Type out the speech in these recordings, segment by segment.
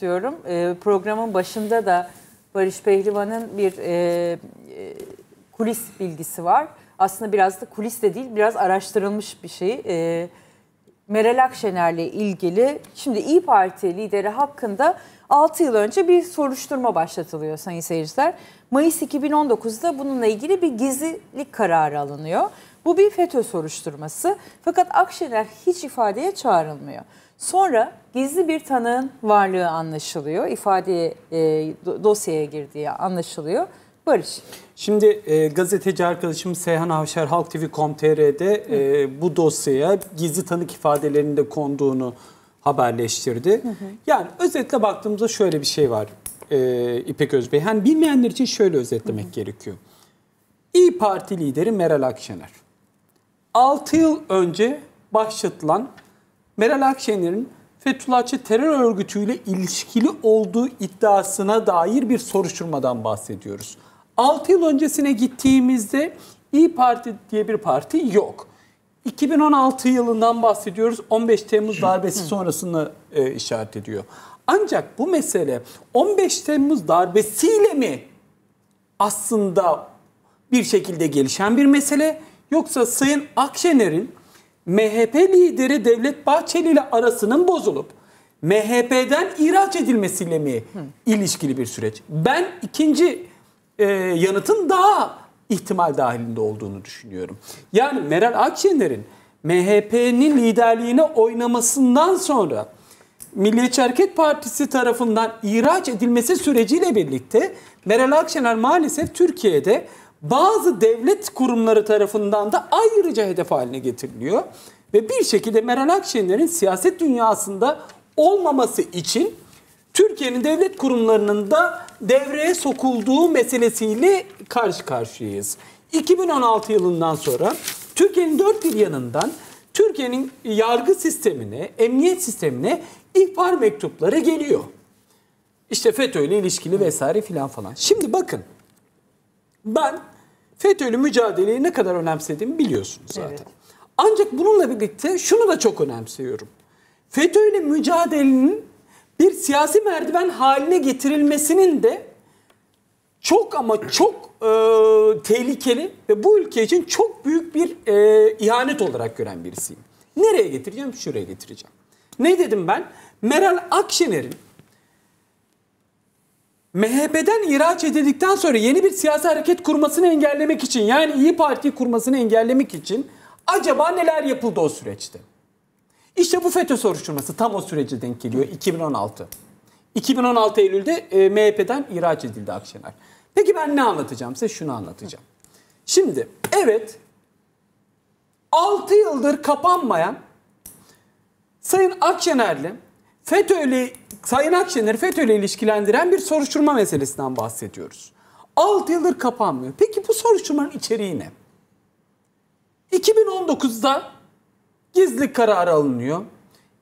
istiyorum. E, programın başında da Barış Pehlivan'ın bir e, e, kulis bilgisi var. Aslında biraz da kulis de değil, biraz araştırılmış bir şey. E, Meral Akşener'le ilgili şimdi İyi Parti lideri hakkında 6 yıl önce bir soruşturma başlatılıyor sayın seyirciler. Mayıs 2019'da bununla ilgili bir gizlilik kararı alınıyor. Bu bir FETÖ soruşturması. Fakat Akşener hiç ifadeye çağrılmıyor. Sonra gizli bir tanığın varlığı anlaşılıyor. İfade e, dosyaya girdiği anlaşılıyor. Barış. Şimdi e, gazeteci arkadaşım Seyhan Avşar Halk TV.com.tr'de e, bu dosyaya gizli tanık ifadelerinde konduğunu haberleştirdi. Hı hı. Yani özetle baktığımızda şöyle bir şey var e, İpek Özbey. Yani bilmeyenler için şöyle özetlemek hı hı. gerekiyor. İyi Parti lideri Meral Akşener 6 yıl önce başlatılan Meral Akşener'in Fethullahçı terör örgütüyle ilişkili olduğu iddiasına dair bir soruşturmadan bahsediyoruz. 6 yıl öncesine gittiğimizde İyi Parti diye bir parti yok. 2016 yılından bahsediyoruz. 15 Temmuz darbesi sonrasını e, işaret ediyor. Ancak bu mesele 15 Temmuz darbesiyle mi aslında bir şekilde gelişen bir mesele yoksa Sayın Akşener'in MHP lideri Devlet Bahçeli ile arasının bozulup MHP'den ihraç edilmesiyle mi Hı. ilişkili bir süreç? Ben ikinci e, yanıtın daha ihtimal dahilinde olduğunu düşünüyorum. Yani Meral Akşener'in MHP'nin liderliğine oynamasından sonra Milliyetçi Hareket Partisi tarafından ihraç edilmesi süreciyle birlikte Meral Akşener maalesef Türkiye'de bazı devlet kurumları tarafından da ayrıca hedef haline getiriliyor. Ve bir şekilde Meral Akşener'in siyaset dünyasında olmaması için Türkiye'nin devlet kurumlarının da devreye sokulduğu meselesiyle karşı karşıyayız. 2016 yılından sonra Türkiye'nin dört bir yanından Türkiye'nin yargı sistemine, emniyet sistemine ihbar mektupları geliyor. İşte FETÖ ile ilişkili vesaire filan falan. Şimdi bakın ben FETÖ'lü mücadeleyi ne kadar önemsediğimi biliyorsunuz zaten. Evet. Ancak bununla birlikte şunu da çok önemsiyorum. FETÖ'yle mücadelenin bir siyasi merdiven haline getirilmesinin de çok ama çok e, tehlikeli ve bu ülke için çok büyük bir e, ihanet olarak gören birisiyim. Nereye getireceğim? Şuraya getireceğim. Ne dedim ben? Meral Akşener'in MHP'den ihraç edildikten sonra yeni bir siyasi hareket kurmasını engellemek için yani İyi Parti kurmasını engellemek için acaba neler yapıldı o süreçte? İşte bu FETÖ soruşturması tam o sürece denk geliyor 2016. 2016 Eylül'de e, MHP'den ihraç edildi Akşener. Peki ben ne anlatacağım size? Şunu anlatacağım. Şimdi evet 6 yıldır kapanmayan Sayın Akşener'le FETÖ'yle Sayın Akşener FETÖ'yle ilişkilendiren bir soruşturma meselesinden bahsediyoruz. 6 yıldır kapanmıyor. Peki bu soruşturmanın içeriği ne? 2019'da gizli karar alınıyor.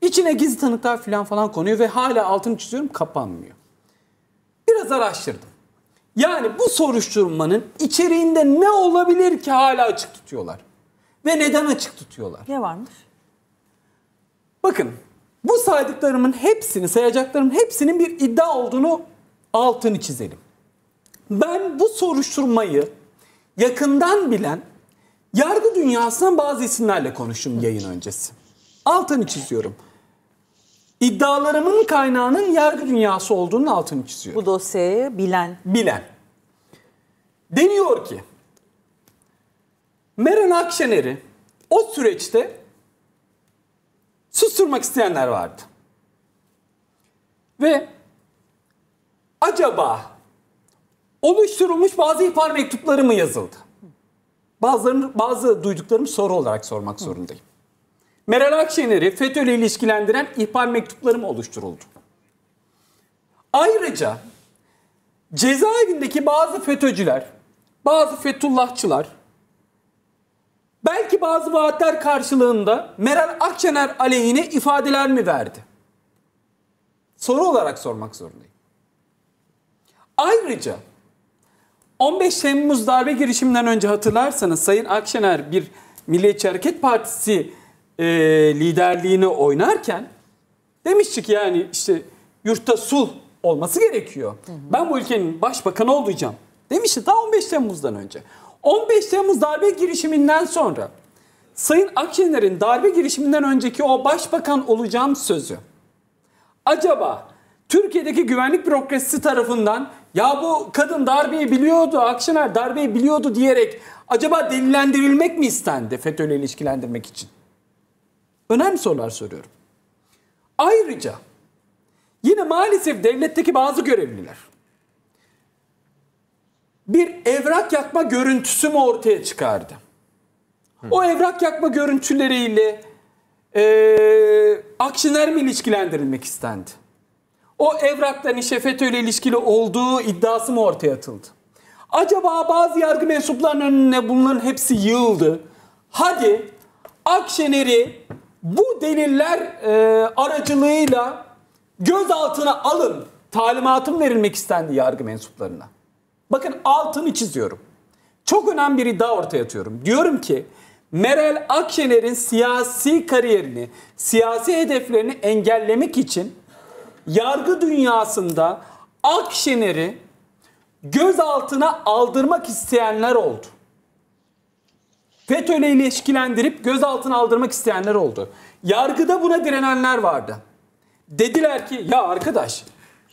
İçine gizli tanıklar falan falan konuyor ve hala altını çiziyorum kapanmıyor. Biraz araştırdım. Yani bu soruşturmanın içeriğinde ne olabilir ki hala açık tutuyorlar? Ve neden açık tutuyorlar? Ne varmış? Bakın bu saydıklarımın hepsini, sayacaklarımın hepsinin bir iddia olduğunu altını çizelim. Ben bu soruşturmayı yakından bilen yargı dünyasından bazı isimlerle konuştum yayın öncesi. Altını çiziyorum. İddialarımın kaynağının yargı dünyası olduğunun altını çiziyorum. Bu dosyayı bilen. Bilen. Deniyor ki Meral Akşener'i o süreçte susturmak isteyenler vardı. Ve acaba oluşturulmuş bazı ihbar mektupları mı yazıldı? Bazılarını, bazı duyduklarımı soru olarak sormak zorundayım. Meral Akşener'i FETÖ'yle ilişkilendiren ihbar mektupları mı oluşturuldu? Ayrıca cezaevindeki bazı FETÖ'cüler, bazı Fethullahçılar Belki bazı vaatler karşılığında Meral Akşener aleyhine ifadeler mi verdi? Soru olarak sormak zorundayım. Ayrıca 15 Temmuz darbe girişiminden önce hatırlarsanız Sayın Akşener bir Milliyetçi Hareket Partisi e, liderliğini oynarken demişti ki yani işte yurtta sul olması gerekiyor. Ben bu ülkenin başbakanı olacağım demişti daha 15 Temmuz'dan önce. 15 Temmuz darbe girişiminden sonra Sayın Akşener'in darbe girişiminden önceki o başbakan olacağım sözü acaba Türkiye'deki güvenlik bürokrasisi tarafından ya bu kadın darbeyi biliyordu, Akşener darbeyi biliyordu diyerek acaba delillendirilmek mi istendi FETÖ'yle ilişkilendirmek için? Önemli sorular soruyorum. Ayrıca yine maalesef devletteki bazı görevliler bir evrak yakma görüntüsü mü ortaya çıkardı? Hı. O evrak yakma görüntüleriyle e, Akşener mi ilişkilendirilmek istendi? O evrakta işte hani FETÖ'yle ilişkili olduğu iddiası mı ortaya atıldı? Acaba bazı yargı mensuplarının önüne bunların hepsi yığıldı. Hadi Akşener'i bu deliller e, aracılığıyla gözaltına alın talimatım verilmek istendi yargı mensuplarına. Bakın altını çiziyorum. Çok önemli bir iddia ortaya atıyorum. Diyorum ki Meral Akşener'in siyasi kariyerini, siyasi hedeflerini engellemek için yargı dünyasında Akşener'i gözaltına aldırmak isteyenler oldu. FETÖ'yle ilişkilendirip gözaltına aldırmak isteyenler oldu. Yargıda buna direnenler vardı. Dediler ki ya arkadaş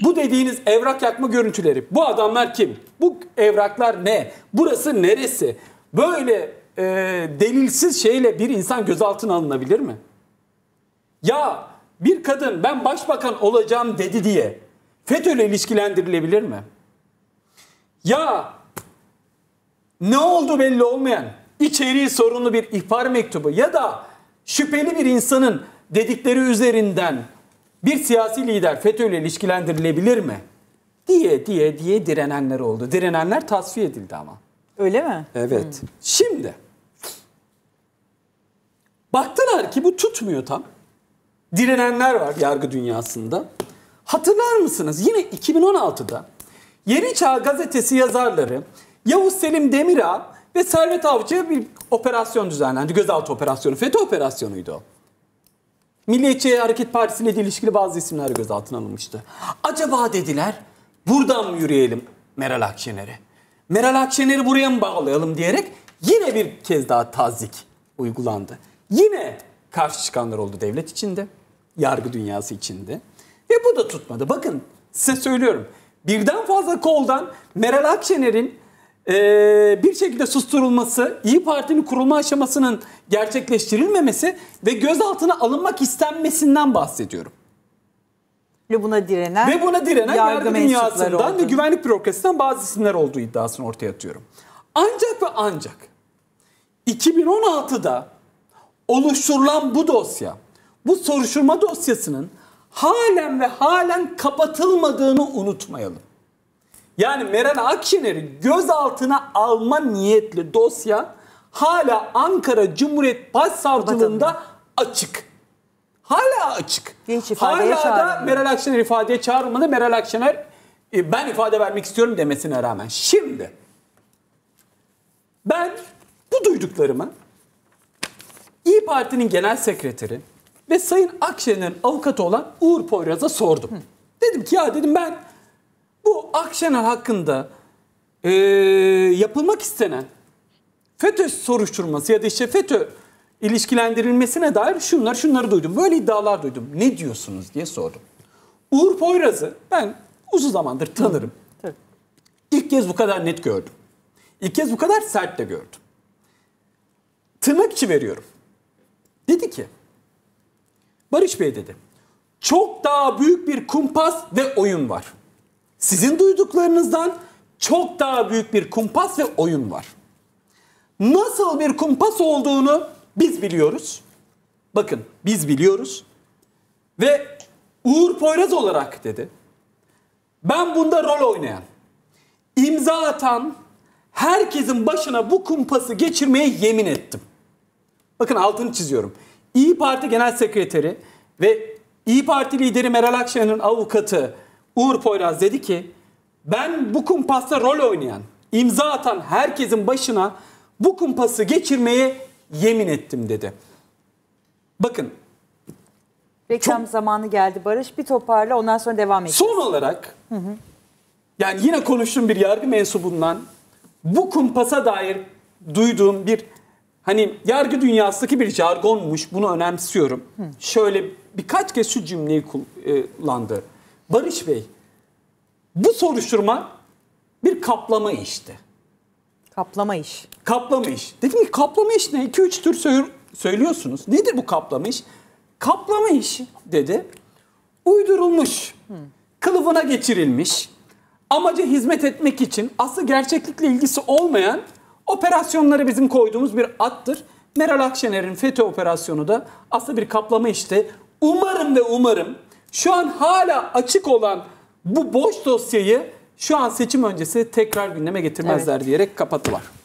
bu dediğiniz evrak yakma görüntüleri. Bu adamlar kim? Bu evraklar ne? Burası neresi? Böyle e, delilsiz şeyle bir insan gözaltına alınabilir mi? Ya bir kadın ben başbakan olacağım dedi diye FETÖ'yle ilişkilendirilebilir mi? Ya ne oldu belli olmayan içeriği sorunlu bir ihbar mektubu ya da şüpheli bir insanın dedikleri üzerinden bir siyasi lider FETÖ ile ilişkilendirilebilir mi? Diye diye diye direnenler oldu. Direnenler tasfiye edildi ama. Öyle mi? Evet. Hmm. Şimdi baktılar ki bu tutmuyor tam. Direnenler var yargı dünyasında. Hatırlar mısınız? Yine 2016'da Yeni Çağ gazetesi yazarları Yavuz Selim Demirağ ve Servet Avcı'ya bir operasyon düzenlendi. Gözaltı operasyonu, FETÖ operasyonuydu o. Milliyetçi Hareket Partisi ilişkili bazı isimler gözaltına alınmıştı. Acaba dediler buradan mı yürüyelim Meral Akşener'e? Meral Akşener'i buraya mı bağlayalım diyerek yine bir kez daha tazik uygulandı. Yine karşı çıkanlar oldu devlet içinde, yargı dünyası içinde. Ve bu da tutmadı. Bakın size söylüyorum. Birden fazla koldan Meral Akşener'in e, bir şekilde susturulması, İyi Parti'nin kurulma aşamasının gerçekleştirilmemesi ve gözaltına alınmak istenmesinden bahsediyorum. Ve buna direnen, ve buna direnen yargı, yargı dünyasından oldu. ve güvenlik bürokrasisinden bazı isimler olduğu iddiasını ortaya atıyorum. Ancak ve ancak 2016'da oluşturulan bu dosya, bu soruşturma dosyasının halen ve halen kapatılmadığını unutmayalım. Yani Meren Akşener'i gözaltına alma niyetli dosya hala Ankara Cumhuriyet Başsavcılığında açık. Hala açık. hala da Meral Akşener ifadeye çağrılmadı. Meral Akşener e, ben ifade vermek istiyorum demesine rağmen. Şimdi ben bu duyduklarımı İyi Parti'nin genel sekreteri ve Sayın Akşener'in avukatı olan Uğur Poyraz'a sordum. Hı. Dedim ki ya dedim ben bu Akşener hakkında e, yapılmak istenen FETÖ soruşturması ya da işte FETÖ ilişkilendirilmesine dair şunlar şunları duydum. Böyle iddialar duydum. Ne diyorsunuz diye sordum. Uğur Poyraz'ı ben uzun zamandır tanırım. İlk kez bu kadar net gördüm. İlk kez bu kadar sert de gördüm. Tırnak içi veriyorum. Dedi ki Barış Bey dedi. Çok daha büyük bir kumpas ve oyun var sizin duyduklarınızdan çok daha büyük bir kumpas ve oyun var. Nasıl bir kumpas olduğunu biz biliyoruz. Bakın biz biliyoruz. Ve Uğur Poyraz olarak dedi. Ben bunda rol oynayan, imza atan herkesin başına bu kumpası geçirmeye yemin ettim. Bakın altını çiziyorum. İyi Parti Genel Sekreteri ve İyi Parti lideri Meral Akşener'in avukatı Uğur Poyraz dedi ki ben bu kumpasta rol oynayan, imza atan herkesin başına bu kumpası geçirmeye yemin ettim dedi. Bakın. Reklam çok... zamanı geldi Barış. Bir toparla ondan sonra devam edelim. Son olarak hı hı. yani yine konuştuğum bir yargı mensubundan bu kumpasa dair duyduğum bir hani yargı dünyasındaki bir jargonmuş bunu önemsiyorum. Hı. Şöyle birkaç kez şu cümleyi e, kullandı. Barış Bey bu soruşturma bir kaplama işti. Kaplama iş. Kaplama iş. Dedim ki kaplama iş ne? 2-3 tür söylüyorsunuz. Nedir bu kaplama iş? Kaplama iş dedi. Uydurulmuş. Kılıfına geçirilmiş. Amaca hizmet etmek için aslı gerçeklikle ilgisi olmayan operasyonları bizim koyduğumuz bir attır. Meral Akşener'in FETÖ operasyonu da aslında bir kaplama işte. Umarım ve umarım şu an hala açık olan bu boş dosyayı şu an seçim öncesi tekrar gündeme getirmezler evet. diyerek kapattılar.